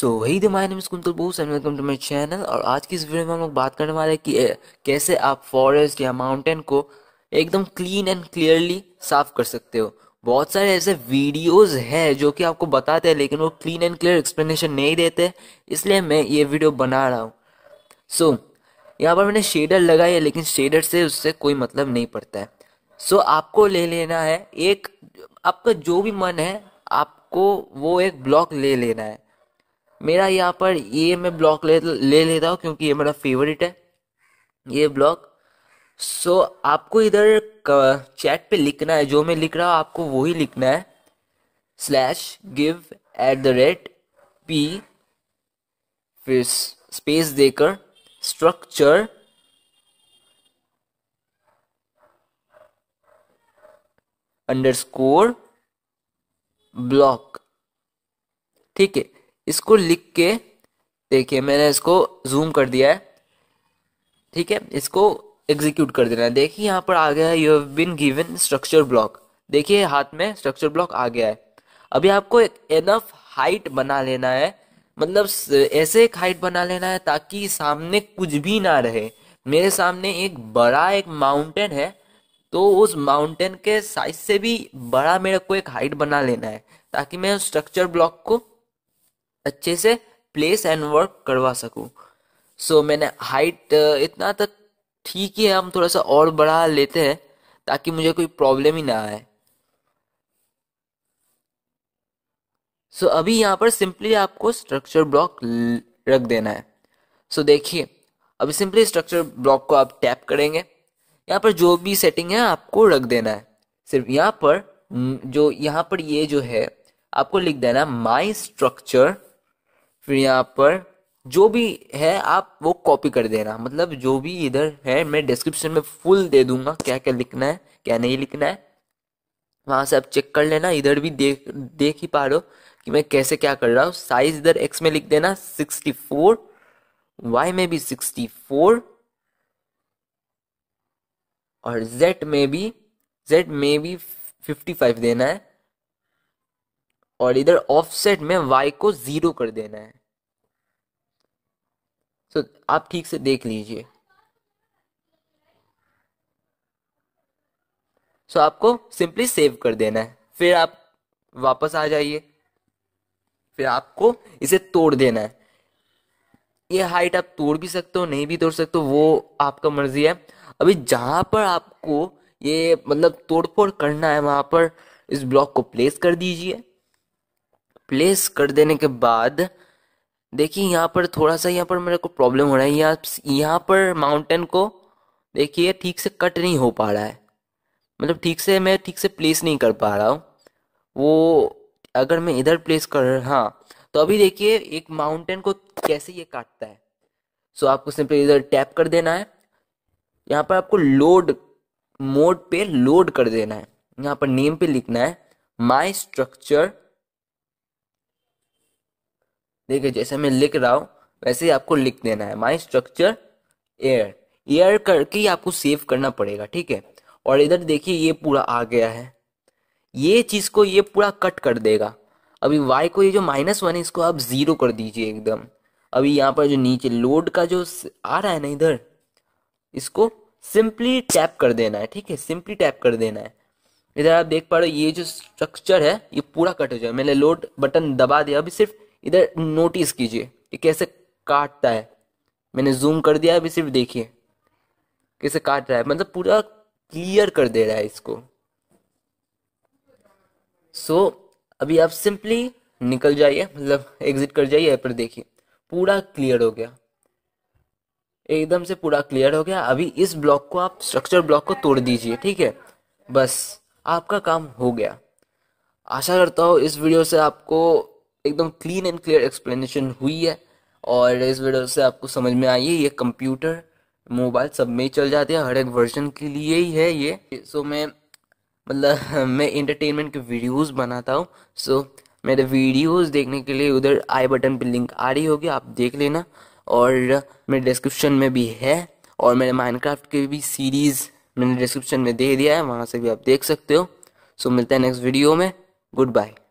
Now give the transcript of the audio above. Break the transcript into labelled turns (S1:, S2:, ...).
S1: सो वही the my name Kuntal Bose and welcome to my channel और आज की इस वीडियो में हम लोग बात करने वाले हैं कि कैसे आप फॉरेस्ट या माउंटेन को एकदम क्लीन एंड क्लियरली साफ कर सकते हो बहुत सारे ऐसे वीडियोस हैं जो कि आपको बताते हैं लेकिन वो क्लीन एंड क्लियर एक्सप्लेनेशन नहीं देते इसलिए मैं ये वीडियो बना रहा हूँ सो so, यहाँ पर मैंने शेडर लगाई है लेकिन शेडर से उससे कोई मतलब नहीं पड़ता है सो so, आपको ले लेना है एक आपका जो भी मन है आपको वो एक ब्लॉक ले लेना है मेरा यहाँ पर ये मैं ब्लॉक ले ले लेता हूँ क्योंकि ये मेरा फेवरेट है ये ब्लॉक सो so, आपको इधर चैट पे लिखना है जो मैं लिख रहा हूँ आपको वो ही लिखना है slash give at the rate P फिर स्पेस देकर स्ट्रक्चर अंडरस्कोर ब्लॉक ठीक है इसको लिख के देखिए मैंने इसको जूम कर दिया है ठीक है इसको एग्जीक्यूट कर देना है देखिए यहाँ पर आ गया है you have been given structure block देखिए हाथ में स्ट्रक्चर ब्लॉक आ गया है अभी आपको एक एनफ हाइट बना लेना है मतलब ऐसे एक हाइट बना लेना है ताकि सामने कुछ भी ना रहे मेरे सामने एक बड़ा एक माउंटेन है तो उस माउंटेन के साइज से भी बड़ा मेरे को एक हाइट बना लेना है ताकि मैं उस स्ट्रक्चर ब्लॉक को अच्छे से प्लेस एंड वर्क करवा सकूं सो so, मैंने हाइट इतना तक तो ठीक ही है हम थोड़ा सा और बढ़ा लेते हैं ताकि मुझे कोई प्रॉब्लम ही ना आए सो so, अभी यहाँ पर सिंपली आपको स्ट्रक्चर ब्लॉक रख देना है सो so, देखिए अभी सिंपली स्ट्रक्चर ब्लॉक को आप टैप करेंगे यहाँ पर जो भी सेटिंग है आपको रख देना है सिर्फ यहाँ पर जो यहाँ पर ये जो है आपको लिख देना माई स्ट्रक्चर फिर यहाँ पर जो भी है आप वो कॉपी कर देना मतलब जो भी इधर है मैं डिस्क्रिप्शन में फुल दे दूंगा क्या क्या लिखना है क्या नहीं लिखना है वहाँ से आप चेक कर लेना इधर भी देख देख ही पा रहे हो कि मैं कैसे क्या कर रहा हूँ साइज इधर एक्स में लिख देना सिक्सटी फोर वाई में भी सिक्सटी फोर और जेड में भी जेड में भी फिफ्टी फाइव देना है और इधर ऑफसेट में वाई को ज़ीरो कर देना है तो आप ठीक से देख लीजिए सो so, आपको सिंपली सेव कर देना है फिर आप वापस आ जाइए फिर आपको इसे तोड़ देना है ये हाइट आप तोड़ भी सकते हो नहीं भी तोड़ सकते हो वो आपका मर्जी है अभी जहां पर आपको ये मतलब तोड़फोड़ करना है वहां पर इस ब्लॉक को प्लेस कर दीजिए प्लेस कर देने के बाद देखिए यहाँ पर थोड़ा सा यहाँ पर मेरे को प्रॉब्लम हो रहा है यहाँ यहाँ पर माउंटेन को देखिए ठीक से कट नहीं हो पा रहा है मतलब ठीक से मैं ठीक से प्लेस नहीं कर पा रहा हूँ वो अगर मैं इधर प्लेस कर हाँ तो अभी देखिए एक माउंटेन को कैसे ये काटता है सो आपको सिंपली इधर टैप कर देना है यहाँ पर आपको लोड मोड पे लोड कर देना है यहाँ पर नेम पे लिखना है माई स्ट्रक्चर देखिए जैसे मैं लिख रहा हूँ वैसे ही आपको लिख देना है माई स्ट्रक्चर एयर एयर करके ही आपको सेव करना पड़ेगा ठीक है और इधर देखिए ये पूरा आ गया है ये चीज़ को ये पूरा कट कर देगा अभी वाई को ये जो माइनस वन है इसको आप ज़ीरो कर दीजिए एकदम अभी यहाँ पर जो नीचे लोड का जो आ रहा है ना इधर इसको सिंपली टैप कर देना है ठीक है सिंपली टैप कर देना है इधर आप देख पा रहे हो ये जो स्ट्रक्चर है ये पूरा कट हो जाएगा मैंने लोड बटन दबा दिया अभी सिर्फ इधर नोटिस कीजिए कि कैसे काटता है मैंने जूम कर दिया अभी सिर्फ देखिए कैसे काट रहा है मतलब पूरा क्लियर कर दे रहा है इसको सो so, अभी आप सिंपली निकल जाइए मतलब एग्जिट कर जाइए पर देखिए पूरा क्लियर हो गया एकदम से पूरा क्लियर हो गया अभी इस ब्लॉक को आप स्ट्रक्चर ब्लॉक को तोड़ दीजिए ठीक है बस आपका काम हो गया आशा करता हूँ इस वीडियो से आपको एकदम क्लीन एंड क्लियर एक्सप्लेनेशन हुई है और इस वीडियो से आपको समझ में आई है ये कंप्यूटर मोबाइल सब में चल जाते हैं हर एक वर्जन के लिए ही है ये सो so, मैं मतलब मैं इंटरटेनमेंट के वीडियोस बनाता हूँ सो so, मेरे वीडियोस देखने के लिए उधर आई बटन पे लिंक आ रही होगी आप देख लेना और मेरे डिस्क्रिप्शन में भी है और मेरे माइनक्राफ्ट की भी सीरीज़ मैंने डिस्क्रिप्शन में दे दिया है वहाँ से भी आप देख सकते हो सो so, मिलते हैं नेक्स्ट वीडियो में गुड बाय